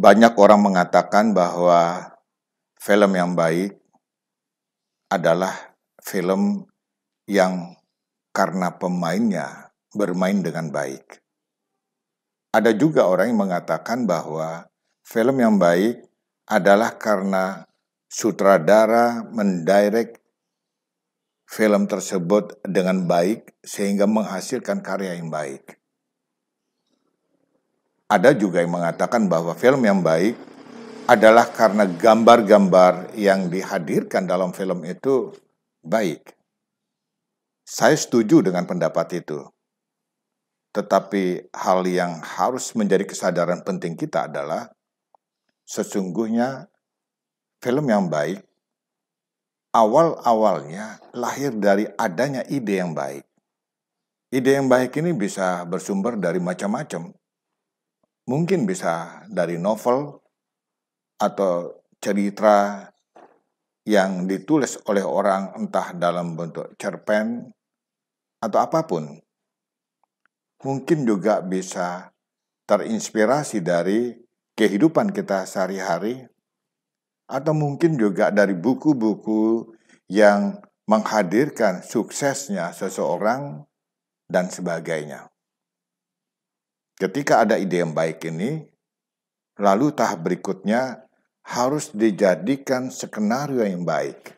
banyak orang mengatakan bahwa film yang baik adalah film yang karena pemainnya bermain dengan baik. Ada juga orang yang mengatakan bahwa film yang baik adalah karena sutradara mendirect film tersebut dengan baik sehingga menghasilkan karya yang baik. Ada juga yang mengatakan bahwa film yang baik adalah karena gambar-gambar yang dihadirkan dalam film itu baik. Saya setuju dengan pendapat itu. Tetapi hal yang harus menjadi kesadaran penting kita adalah sesungguhnya film yang baik awal-awalnya lahir dari adanya ide yang baik. Ide yang baik ini bisa bersumber dari macam-macam. Mungkin bisa dari novel atau cerita yang ditulis oleh orang entah dalam bentuk cerpen atau apapun. Mungkin juga bisa terinspirasi dari kehidupan kita sehari-hari atau mungkin juga dari buku-buku yang menghadirkan suksesnya seseorang dan sebagainya. Ketika ada ide yang baik ini, lalu tahap berikutnya harus dijadikan skenario yang baik.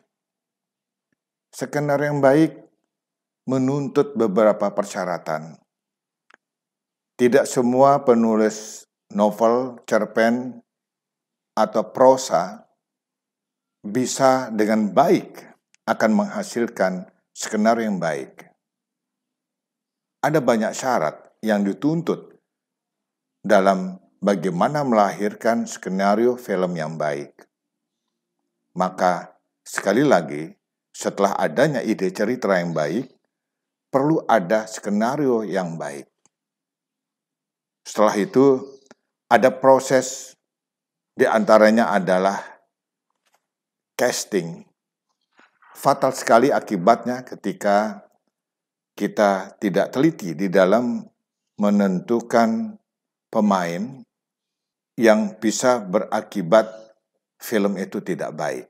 Skenario yang baik menuntut beberapa persyaratan. Tidak semua penulis novel, cerpen, atau prosa bisa dengan baik akan menghasilkan skenario yang baik. Ada banyak syarat yang dituntut dalam bagaimana melahirkan skenario film yang baik. Maka, sekali lagi, setelah adanya ide cerita yang baik, perlu ada skenario yang baik. Setelah itu, ada proses, di antaranya adalah casting. Fatal sekali akibatnya ketika kita tidak teliti di dalam menentukan pemain yang bisa berakibat film itu tidak baik.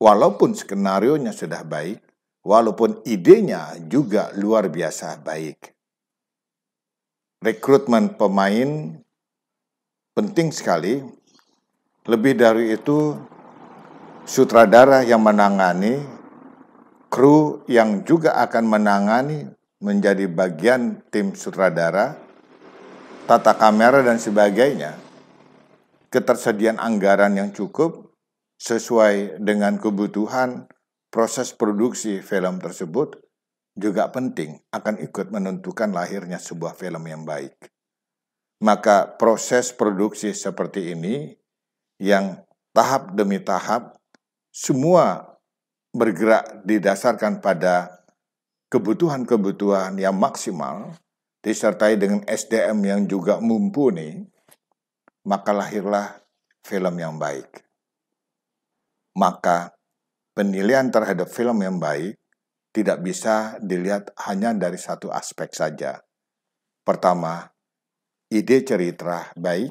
Walaupun skenarionya sudah baik, walaupun idenya juga luar biasa baik. Rekrutmen pemain penting sekali. Lebih dari itu, sutradara yang menangani, kru yang juga akan menangani menjadi bagian tim sutradara, tata kamera dan sebagainya, ketersediaan anggaran yang cukup sesuai dengan kebutuhan proses produksi film tersebut juga penting akan ikut menentukan lahirnya sebuah film yang baik. Maka proses produksi seperti ini yang tahap demi tahap semua bergerak didasarkan pada kebutuhan-kebutuhan yang maksimal disertai dengan SDM yang juga mumpuni, maka lahirlah film yang baik. Maka penilaian terhadap film yang baik tidak bisa dilihat hanya dari satu aspek saja. Pertama, ide cerita baik,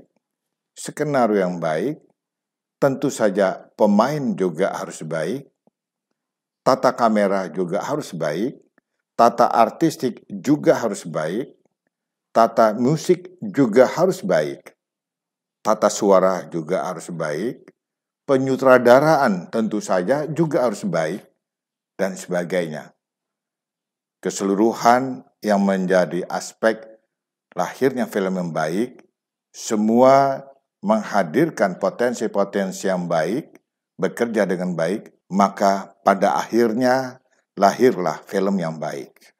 skenario yang baik, tentu saja pemain juga harus baik, tata kamera juga harus baik, tata artistik juga harus baik, Tata musik juga harus baik. Tata suara juga harus baik. Penyutradaraan tentu saja juga harus baik. Dan sebagainya. Keseluruhan yang menjadi aspek lahirnya film yang baik, semua menghadirkan potensi-potensi yang baik, bekerja dengan baik, maka pada akhirnya lahirlah film yang baik.